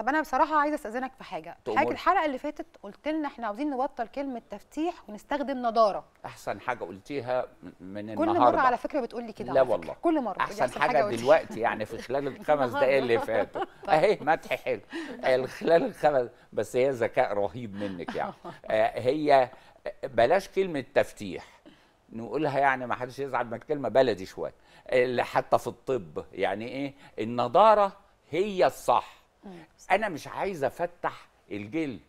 طب انا بصراحه عايزه استاذنك في حاجه حاجه الحلقه اللي فاتت قلت لنا احنا عاوزين نبطل كلمه تفتيح ونستخدم نضاره احسن حاجه قلتيها من كل النهارده كل مره على فكره بتقول لي كده لا والله كل مره احسن, أحسن حاجه, حاجة دلوقتي يعني في خلال الخمس دقائق اللي فاتوا طيب. اهي مدح حلو خلال الخمس بس هي ذكاء رهيب منك يعني آه، هي بلاش كلمه تفتيح نقولها يعني ما حدش يزعل من الكلمه بلدي شويه حتى في الطب يعني ايه النضاره هي الصح انا مش عايز افتح الجلد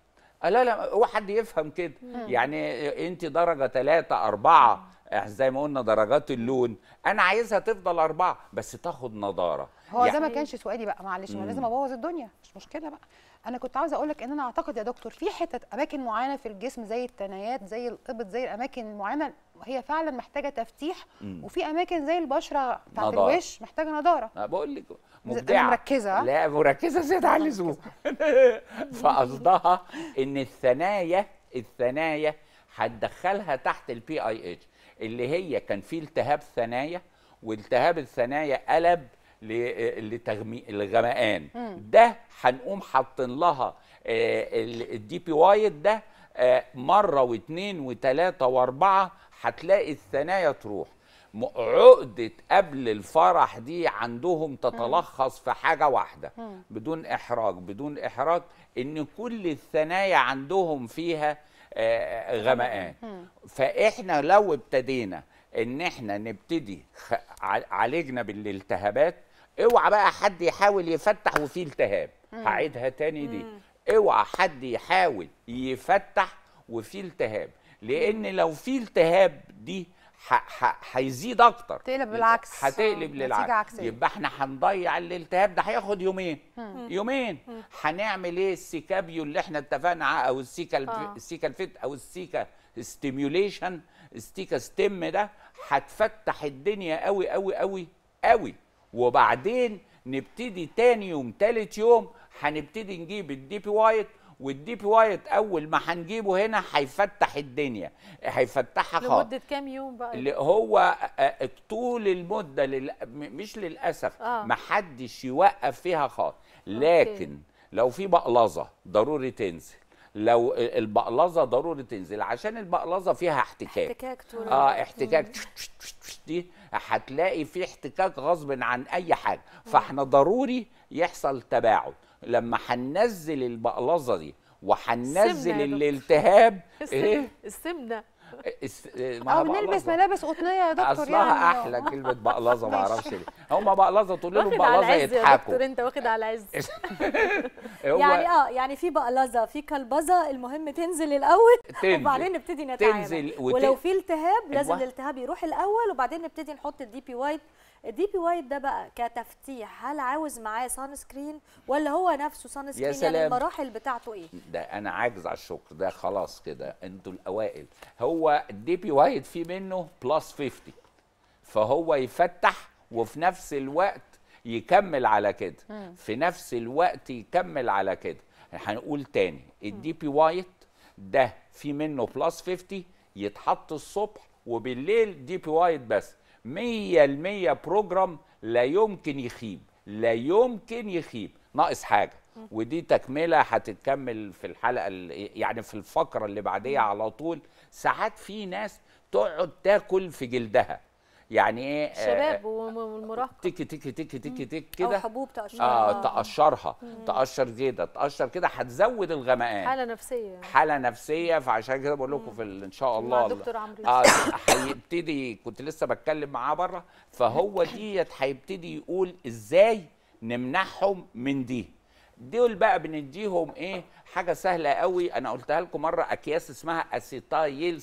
لا لا هو حد يفهم كده يعني انت درجه 3 أربعة زي ما قلنا درجات اللون انا عايزها تفضل أربعة بس تاخد نضاره هو يعني ده ما كانش سؤالي بقى معلش ما لازم ابوظ الدنيا مش مشكله بقى انا كنت عاوزه اقول لك ان انا اعتقد يا دكتور في حتت اماكن معينه في الجسم زي التنايات زي القبط زي الاماكن المعينه هي فعلا محتاجه تفتيح مم. وفي اماكن زي البشره بتاعت الوش محتاجه نضاره أنا بقول لك مبدعه مركزه لا مركزه زياده عن اللزوم فقصدها ان الثنايا الثنايا هتدخلها تحت البي اي اتش اللي هي كان في التهاب ثنايا والتهاب الثنايا قلب آه، لتغمي ده هنقوم حاطين لها الدي بي وايت ده آه، مره واثنين وثلاثه واربعه هتلاقي الثنايا تروح عقدة قبل الفرح دي عندهم تتلخص في حاجة واحدة بدون إحراج بدون إحراج إن كل الثنايا عندهم فيها آه، غمقان فإحنا لو ابتدينا إن إحنا نبتدي عالجنا بالالتهابات اوعى بقى حد يحاول يفتح وفيه التهاب هعيدها تاني دي اوعى حد يحاول يفتح وفيه التهاب لان لو فيه التهاب دي هيزيد اكتر تقلب بالعكس هتقلب اه، للعكس يبقى احنا هنضيع الالتهاب ده هياخد يومين مم. يومين هنعمل ايه السيكابيو اللي احنا اتفقنا او السيكا الف... آه. السيكا الفت او السيكا ستيميوليشن السيكا ستيم ده هتفتح الدنيا قوي قوي قوي قوي وبعدين نبتدي تاني يوم تالت يوم هنبتدي نجيب الدي بي وايت والدي بي وايت اول ما هنجيبه هنا هيفتح الدنيا هيفتحها خالص لمده كام يوم بقى اللي هو آه، آه، طول المده لل... مش للاسف آه. ما حدش يوقف فيها خالص لكن أوكي. لو في بقلظه ضروري تنزل لو البقلظه ضروري تنزل عشان البقلظه فيها احتكاك احتكاك طول اه احتكاك دي هتلاقي في احتكاك غصب عن اي حاجه فاحنا ضروري يحصل تباعد لما هننزل البقلظه دي وهننزل الالتهاب السمنة. ايه السمنه او نلبس ملابس قطنيه يا دكتور أصلها يعني احلى كلمه بقلظه ما اعرفش ليه هم بقلظه تقول لهم بقلظه يضحكوا دكتور انت واخد على عز يعني اه يعني في بقلظه في كلبظه المهم تنزل الاول تنزل. وبعدين نبتدي نتعامل تنزل وت... ولو في التهاب لازم أيوة. الالتهاب يروح الاول وبعدين نبتدي نحط الدي بي وايت الدي بي وايت ده بقى كتفتيح هل عاوز معاه سان سكرين ولا هو نفسه سان سكرين يا يعني المراحل بتاعته ايه ده انا عاجز على الشكر ده خلاص كده انتوا الاوائل هو هو الدي بي وايد فيه منه بلس 50 فهو يفتح وفي نفس الوقت يكمل على كده مم. في نفس الوقت يكمل على كده هنقول تاني الدي بي وايت ده في منه بلس 50 يتحط الصبح وبالليل دي بي وايت بس 100% بروجرام لا يمكن يخيب لا يمكن يخيب ناقص حاجه ودي تكمله هتتكمل في الحلقه يعني في الفقره اللي بعديها على طول ساعات في ناس تقعد تاكل في جلدها يعني ايه آه، شباب آه، والمراهقه تك تك تك تك تك كده حبوب تقشرها اه, آه. تقشرها تقشر جلدها تقشر كده هتزود الغمقان حاله نفسيه يعني. حاله نفسيه فعشان كده بقول لكم في ان شاء الله مع دكتور عمرو اه هيبتدي كنت لسه بتكلم معاه بره فهو ديت هيبتدي يقول ازاي نمنعهم من دي دول بقى بنديهم ايه حاجه سهله قوي انا قلتها لكم مره اكياس اسمها اسيتايل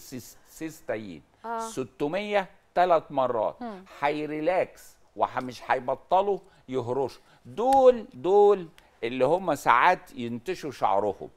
سيستايل آه. 600 ثلاث مرات هيريلاكس ومش هيبطلوا يهرشوا دول دول اللي هم ساعات ينتشوا شعرهم